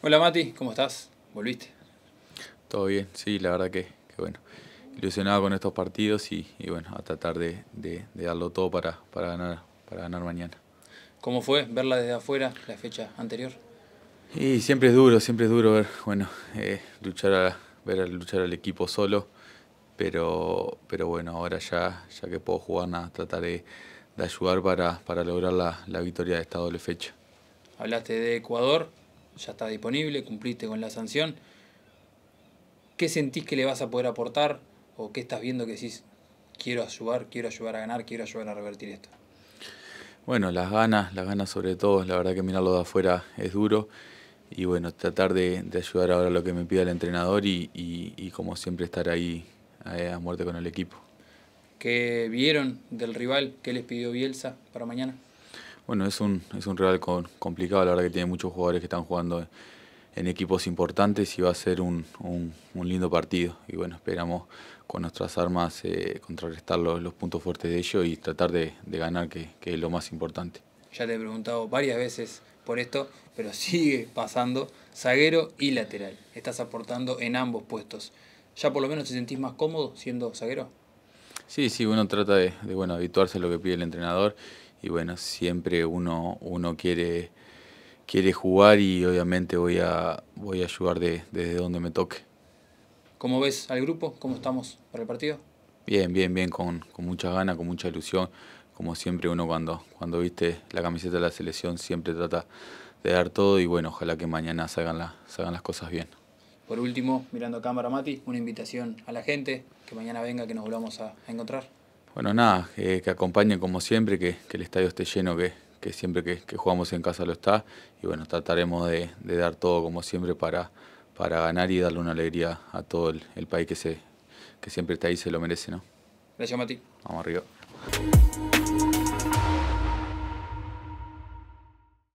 Hola Mati, ¿cómo estás? ¿Volviste? Todo bien, sí, la verdad que, bueno. Ilusionado con estos partidos y, bueno, a tratar de, darlo todo para, para, ganar, para ganar mañana. ¿Cómo fue verla desde afuera la fecha anterior? Y siempre es duro, siempre es duro ver, bueno, eh, luchar a, ver a luchar al equipo solo, pero, pero bueno, ahora ya, ya que puedo jugar, nada, trataré de ayudar para, lograr la, la victoria de esta doble fecha. Hablaste de Ecuador, ya está disponible, cumpliste con la sanción. ¿Qué sentís que le vas a poder aportar? ¿O qué estás viendo que decís, quiero ayudar, quiero ayudar a ganar, quiero ayudar a revertir esto? Bueno, las ganas, las ganas sobre todo, la verdad que mirarlo de afuera es duro. Y bueno, tratar de, de ayudar ahora lo que me pida el entrenador y, como siempre estar ahí a muerte con el equipo. ¿Qué vieron del rival? ¿Qué les pidió Bielsa para mañana? Bueno, es un, es un rival complicado, la verdad que tiene muchos jugadores que están jugando en, equipos importantes y va a ser un, lindo partido. Y bueno, esperamos con nuestras armas eh, contrarrestar los, puntos fuertes de ellos y tratar de, ganar, que, es lo más importante. Ya te he preguntado varias veces por esto, pero sigue pasando zaguero y lateral. Estás aportando en ambos puestos. ¿Ya por lo menos te sentís más cómodo siendo zaguero? Sí, sí, uno trata de, de bueno, habituarse a lo que pide el entrenador y bueno, siempre uno, uno quiere, quiere jugar y obviamente voy a, voy a ayudar de, desde donde me toque. ¿Cómo ves al grupo? ¿Cómo estamos para el partido? Bien, bien, bien, con, con muchas ganas, con mucha ilusión. Como siempre uno cuando, cuando viste la camiseta de la selección siempre trata de dar todo y bueno, ojalá que mañana salgan, las salgan las cosas bien. Por último, mirando a cámara, Mati, una invitación a la gente que mañana venga, que nos volvamos a encontrar. Bueno, nada, eh, que acompañen como siempre, que, el estadio esté lleno, que, que siempre que, jugamos en casa lo está. Y bueno, trataremos de, dar todo como siempre para, para, ganar y darle una alegría a todo el, país que, se, que siempre está ahí y se lo merece, ¿no? Gracias, Mati. Vamos arriba.